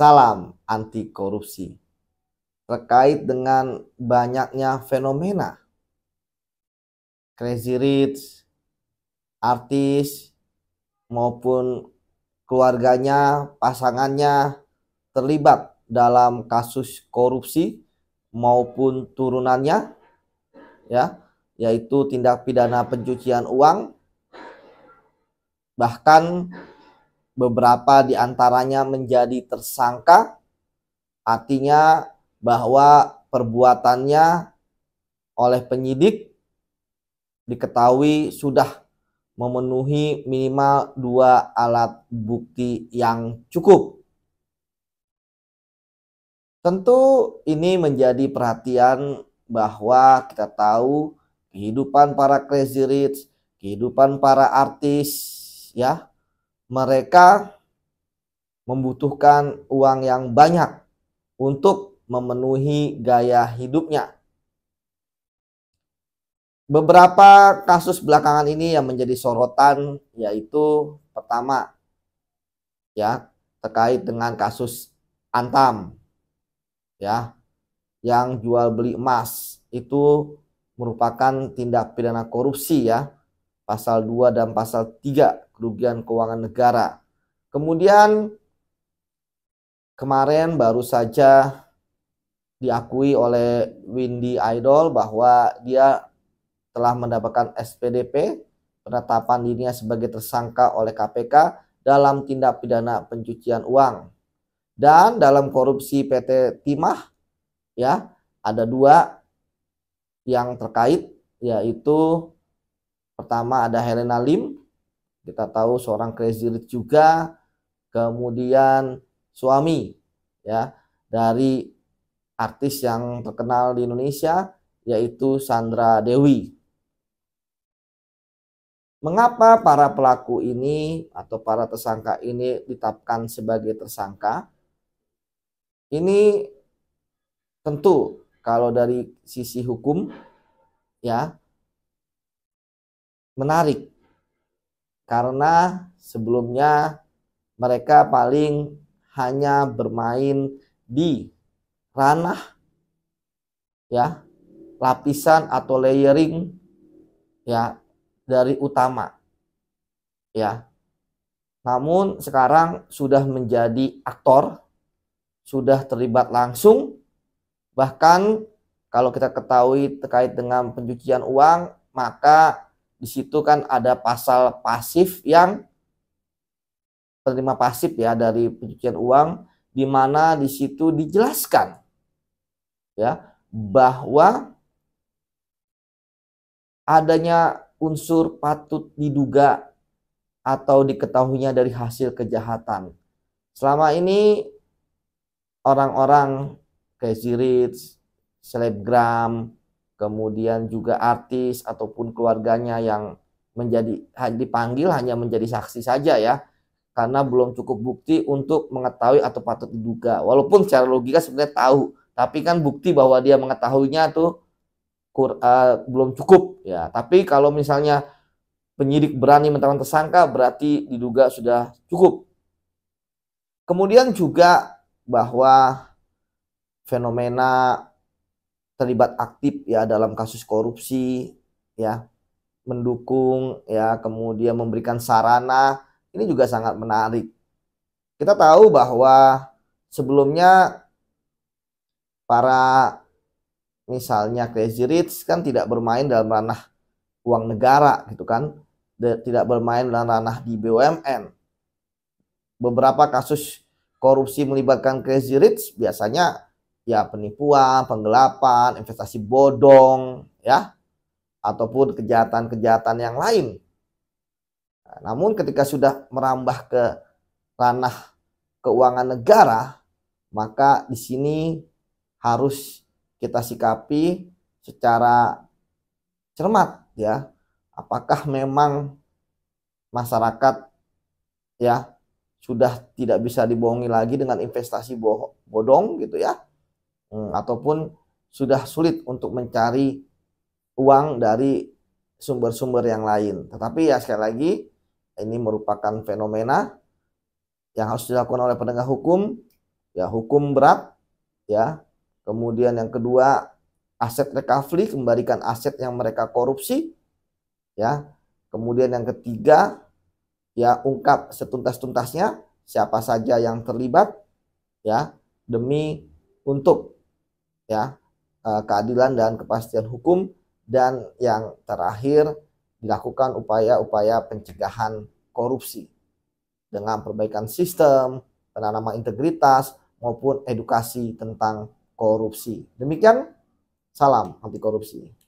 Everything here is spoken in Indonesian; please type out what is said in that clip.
Salam anti korupsi. Terkait dengan banyaknya fenomena crazy rich, artis maupun keluarganya, pasangannya terlibat dalam kasus korupsi maupun turunannya ya, yaitu tindak pidana pencucian uang bahkan beberapa di antaranya menjadi tersangka, artinya bahwa perbuatannya oleh penyidik diketahui sudah memenuhi minimal dua alat bukti yang cukup. Tentu ini menjadi perhatian bahwa kita tahu kehidupan para crazy rich, kehidupan para artis ya mereka membutuhkan uang yang banyak untuk memenuhi gaya hidupnya. Beberapa kasus belakangan ini yang menjadi sorotan yaitu pertama ya terkait dengan kasus Antam ya yang jual beli emas itu merupakan tindak pidana korupsi ya pasal 2 dan pasal 3 kerugian keuangan negara. Kemudian kemarin baru saja diakui oleh Windy Idol bahwa dia telah mendapatkan SPDP penetapan dirinya sebagai tersangka oleh KPK dalam tindak pidana pencucian uang. Dan dalam korupsi PT Timah ya ada dua yang terkait yaitu pertama ada Helena Lim, kita tahu seorang crazy rich juga, kemudian suami ya dari artis yang terkenal di Indonesia yaitu Sandra Dewi. Mengapa para pelaku ini atau para tersangka ini ditetapkan sebagai tersangka? Ini tentu kalau dari sisi hukum ya menarik karena sebelumnya mereka paling hanya bermain di ranah ya lapisan atau layering ya dari utama ya namun sekarang sudah menjadi aktor sudah terlibat langsung bahkan kalau kita ketahui terkait dengan pencucian uang maka di situ kan ada pasal pasif yang penerima pasif ya dari pencucian uang di mana di situ dijelaskan ya bahwa adanya unsur patut diduga atau diketahuinya dari hasil kejahatan. Selama ini orang-orang kayak Rich, selebgram, kemudian juga artis ataupun keluarganya yang menjadi dipanggil hanya menjadi saksi saja ya karena belum cukup bukti untuk mengetahui atau patut diduga walaupun secara logika sebenarnya tahu tapi kan bukti bahwa dia mengetahuinya tuh kur, uh, belum cukup ya tapi kalau misalnya penyidik berani menetapkan tersangka berarti diduga sudah cukup kemudian juga bahwa fenomena terlibat aktif ya dalam kasus korupsi ya mendukung ya kemudian memberikan sarana ini juga sangat menarik kita tahu bahwa sebelumnya para misalnya crazy rich kan tidak bermain dalam ranah uang negara gitu kan tidak bermain dalam ranah di BUMN beberapa kasus korupsi melibatkan crazy rich biasanya ya penipuan, penggelapan, investasi bodong, ya, ataupun kejahatan-kejahatan yang lain. Nah, namun ketika sudah merambah ke ranah keuangan negara, maka di sini harus kita sikapi secara cermat ya. Apakah memang masyarakat ya sudah tidak bisa dibohongi lagi dengan investasi bodong gitu ya? hmm, ataupun sudah sulit untuk mencari uang dari sumber-sumber yang lain. Tetapi ya sekali lagi ini merupakan fenomena yang harus dilakukan oleh penegak hukum, ya hukum berat, ya. Kemudian yang kedua aset recovery kembalikan aset yang mereka korupsi, ya. Kemudian yang ketiga ya ungkap setuntas-tuntasnya siapa saja yang terlibat, ya demi untuk ya eh, keadilan dan kepastian hukum dan yang terakhir dilakukan upaya-upaya pencegahan korupsi dengan perbaikan sistem, penanaman integritas maupun edukasi tentang korupsi. Demikian salam anti korupsi.